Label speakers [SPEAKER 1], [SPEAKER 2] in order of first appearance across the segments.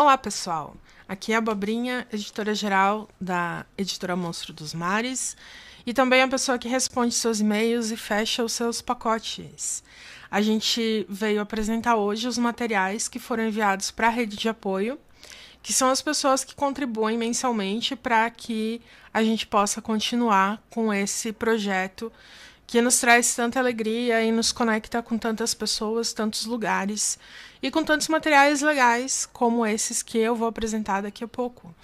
[SPEAKER 1] Olá, pessoal. Aqui é a Bobrinha, editora-geral da Editora Monstro dos Mares, e também a pessoa que responde seus e-mails e fecha os seus pacotes. A gente veio apresentar hoje os materiais que foram enviados para a rede de apoio, que são as pessoas que contribuem mensalmente para que a gente possa continuar com esse projeto que nos traz tanta alegria e nos conecta com tantas pessoas, tantos lugares e com tantos materiais legais como esses que eu vou apresentar daqui a pouco.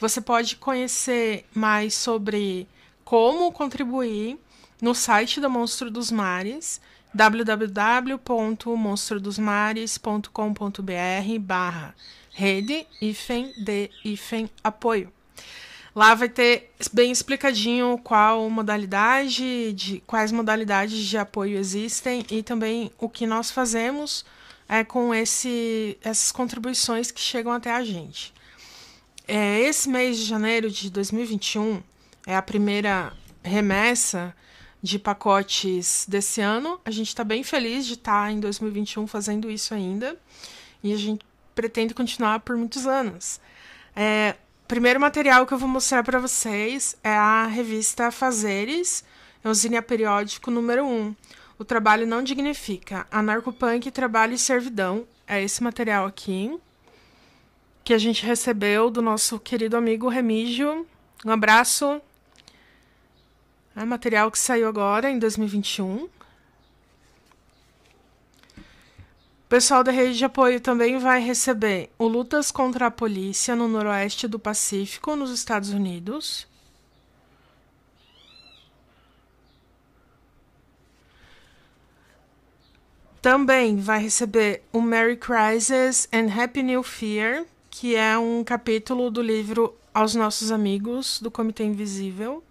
[SPEAKER 1] Você pode conhecer mais sobre como contribuir no site do Monstro dos Mares www.monstrodosmares.com.br barra rede hífen de hífen apoio. Lá vai ter bem explicadinho qual modalidade, de quais modalidades de apoio existem e também o que nós fazemos é, com esse, essas contribuições que chegam até a gente. É, esse mês de janeiro de 2021 é a primeira remessa de pacotes desse ano. A gente está bem feliz de estar tá em 2021 fazendo isso ainda e a gente pretende continuar por muitos anos. É, primeiro material que eu vou mostrar para vocês é a revista Fazeres, é zine Periódico número 1. O trabalho não dignifica. Anarcopunk, trabalho e servidão. É esse material aqui que a gente recebeu do nosso querido amigo Remígio. Um abraço. É material que saiu agora em 2021. pessoal da rede de apoio também vai receber o Lutas contra a Polícia no Noroeste do Pacífico, nos Estados Unidos. Também vai receber o Merry Crisis and Happy New Fear, que é um capítulo do livro Aos Nossos Amigos, do Comitê Invisível.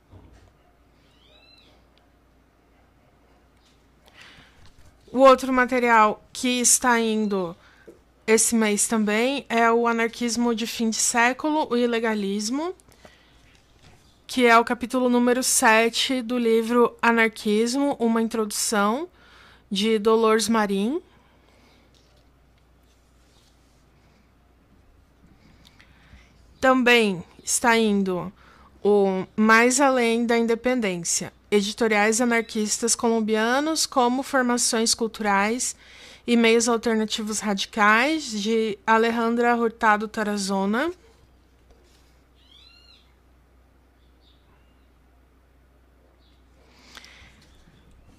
[SPEAKER 1] O outro material que está indo esse mês também é o Anarquismo de Fim de Século, o Ilegalismo, que é o capítulo número 7 do livro Anarquismo, uma introdução, de Dolores Marim. Também está indo o Mais Além da Independência, editoriais anarquistas colombianos como formações culturais e meios alternativos radicais, de Alejandra Hurtado Tarazona.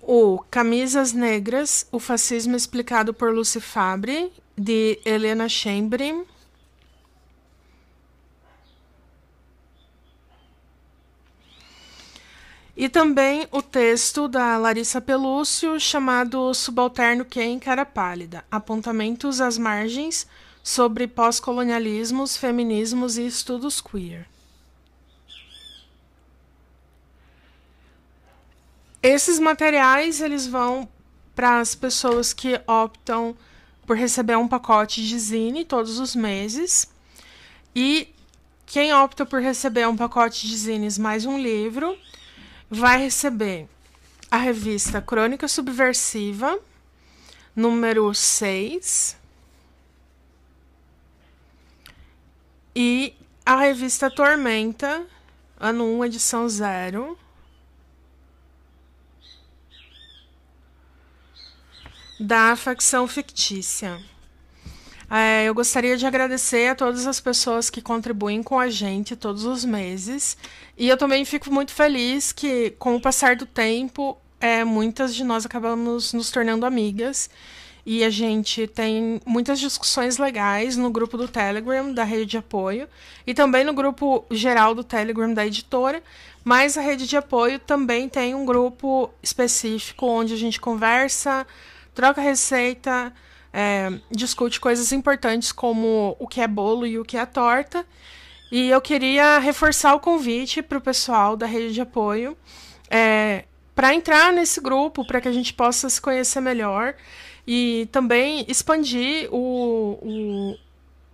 [SPEAKER 1] O Camisas Negras, o Fascismo Explicado por Lucy Fabre, de Helena Chambre. E também o texto da Larissa Pelúcio, chamado Subalterno que é em Cara Pálida: Apontamentos às Margens sobre Pós-Colonialismos, Feminismos e Estudos Queer. Esses materiais eles vão para as pessoas que optam por receber um pacote de zine todos os meses. E quem opta por receber um pacote de zines mais um livro vai receber a revista Crônica Subversiva, número 6, e a revista Tormenta, ano 1, edição 0. Da facção fictícia. É, eu gostaria de agradecer a todas as pessoas que contribuem com a gente todos os meses. E eu também fico muito feliz que, com o passar do tempo, é, muitas de nós acabamos nos tornando amigas. E a gente tem muitas discussões legais no grupo do Telegram, da rede de apoio, e também no grupo geral do Telegram da editora. Mas a rede de apoio também tem um grupo específico onde a gente conversa, troca receita, é, discute coisas importantes como o que é bolo e o que é torta. E eu queria reforçar o convite para o pessoal da rede de apoio é, para entrar nesse grupo, para que a gente possa se conhecer melhor e também expandir o, o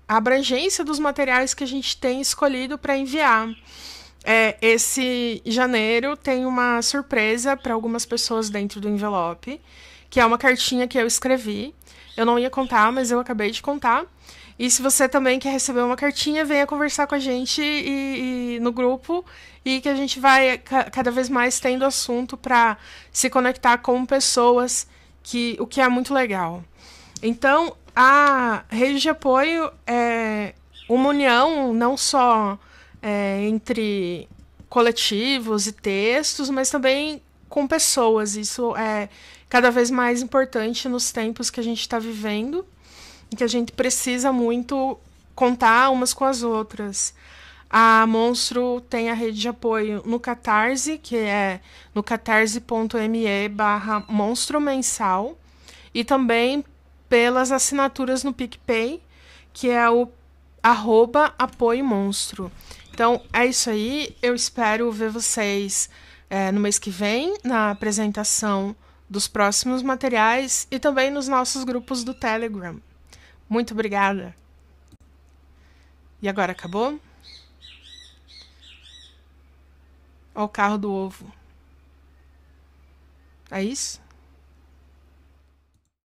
[SPEAKER 1] a abrangência dos materiais que a gente tem escolhido para enviar. É, esse janeiro tem uma surpresa para algumas pessoas dentro do envelope, que é uma cartinha que eu escrevi eu não ia contar, mas eu acabei de contar. E se você também quer receber uma cartinha, venha conversar com a gente e, e no grupo e que a gente vai ca cada vez mais tendo assunto para se conectar com pessoas, que o que é muito legal. Então, a rede de apoio é uma união não só é, entre coletivos e textos, mas também com pessoas. Isso é cada vez mais importante nos tempos que a gente está vivendo e que a gente precisa muito contar umas com as outras. A Monstro tem a rede de apoio no Catarse, que é no catarse.me barra monstro mensal, e também pelas assinaturas no PicPay, que é o arroba apoio monstro. Então é isso aí, eu espero ver vocês é, no mês que vem, na apresentação dos próximos materiais e também nos nossos grupos do Telegram. Muito obrigada! E agora acabou? Olha o carro do ovo. É isso?